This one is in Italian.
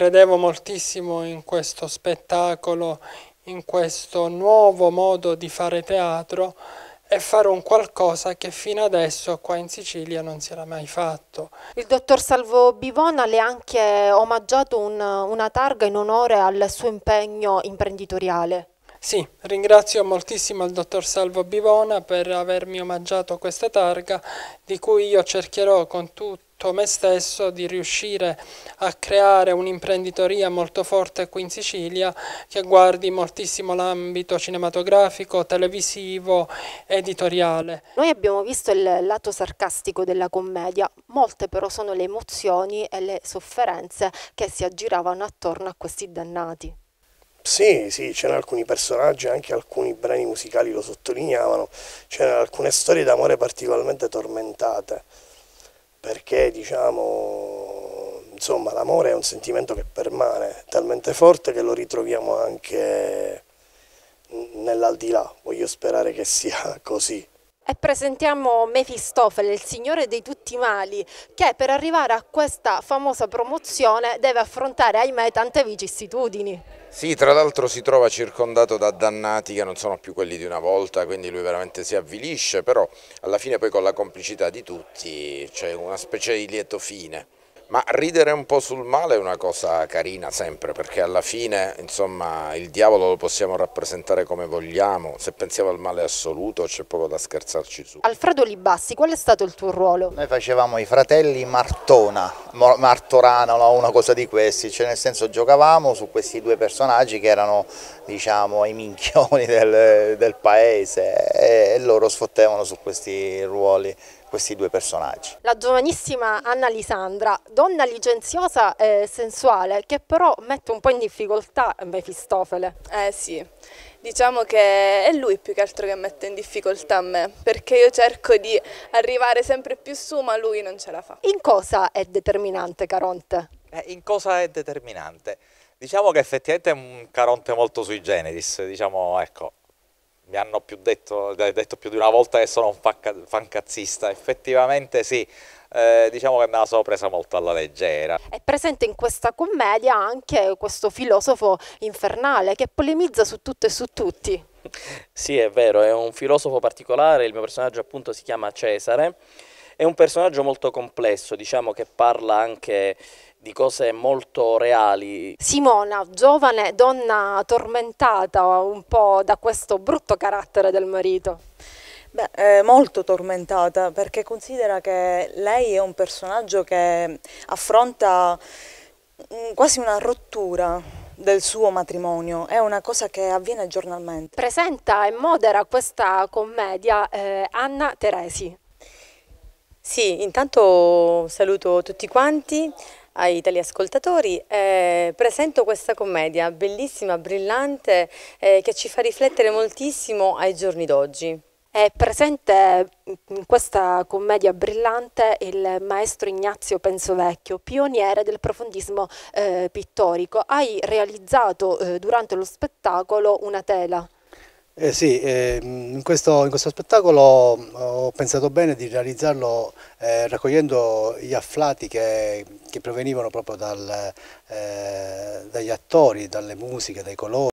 Credevo moltissimo in questo spettacolo, in questo nuovo modo di fare teatro e fare un qualcosa che fino adesso qua in Sicilia non si era mai fatto. Il dottor Salvo Bivona le ha anche omaggiato un, una targa in onore al suo impegno imprenditoriale. Sì, ringrazio moltissimo il dottor Salvo Bivona per avermi omaggiato questa targa di cui io cercherò con tutto me stesso di riuscire a creare un'imprenditoria molto forte qui in Sicilia che guardi moltissimo l'ambito cinematografico, televisivo, editoriale. Noi abbiamo visto il lato sarcastico della commedia, molte però sono le emozioni e le sofferenze che si aggiravano attorno a questi dannati. Sì, sì, c'erano alcuni personaggi, anche alcuni brani musicali lo sottolineavano, c'erano alcune storie d'amore particolarmente tormentate, perché diciamo, insomma, l'amore è un sentimento che permane, talmente forte che lo ritroviamo anche nell'aldilà, voglio sperare che sia così. E presentiamo Mefistofele, il signore dei tutti i mali, che per arrivare a questa famosa promozione deve affrontare, ahimè, tante vicissitudini. Sì, tra l'altro si trova circondato da dannati che non sono più quelli di una volta, quindi lui veramente si avvilisce, però alla fine poi con la complicità di tutti c'è una specie di lieto fine. Ma ridere un po' sul male è una cosa carina sempre, perché alla fine insomma, il diavolo lo possiamo rappresentare come vogliamo, se pensiamo al male assoluto c'è poco da scherzarci su. Alfredo Libassi, qual è stato il tuo ruolo? Noi facevamo i fratelli Martona, Martorana o una cosa di questi, cioè nel senso giocavamo su questi due personaggi che erano diciamo i minchioni del, del paese e, e loro sfottevano su questi ruoli questi due personaggi. La giovanissima Anna Lisandra, donna licenziosa e eh, sensuale che però mette un po' in difficoltà Mefistofele. Eh, eh sì, diciamo che è lui più che altro che mette in difficoltà me, perché io cerco di arrivare sempre più su ma lui non ce la fa. In cosa è determinante Caronte? Eh, in cosa è determinante? Diciamo che effettivamente è un Caronte molto sui generis, diciamo ecco, mi hanno più detto, detto, più di una volta che sono un fancazzista, effettivamente sì, eh, diciamo che me la sono presa molto alla leggera. È presente in questa commedia anche questo filosofo infernale che polemizza su tutto e su tutti. Sì, è vero, è un filosofo particolare, il mio personaggio appunto si chiama Cesare, è un personaggio molto complesso, diciamo che parla anche di cose molto reali. Simona, giovane donna tormentata un po' da questo brutto carattere del marito. Beh, molto tormentata perché considera che lei è un personaggio che affronta mm, quasi una rottura del suo matrimonio, è una cosa che avviene giornalmente. Presenta e modera questa commedia eh, Anna Teresi. Sì, intanto saluto tutti quanti, ai teleascoltatori. Eh, presento questa commedia bellissima, brillante, eh, che ci fa riflettere moltissimo ai giorni d'oggi. È presente in questa commedia brillante il maestro Ignazio Pensovecchio, pioniere del profondismo eh, pittorico. Hai realizzato eh, durante lo spettacolo una tela. Eh sì, eh, in, questo, in, questo, spettacolo ho pensato bene di realizzarlo eh, raccogliendo gli afflati che, che provenivano proprio dal, eh, dagli attori, dalle musiche, dai colori.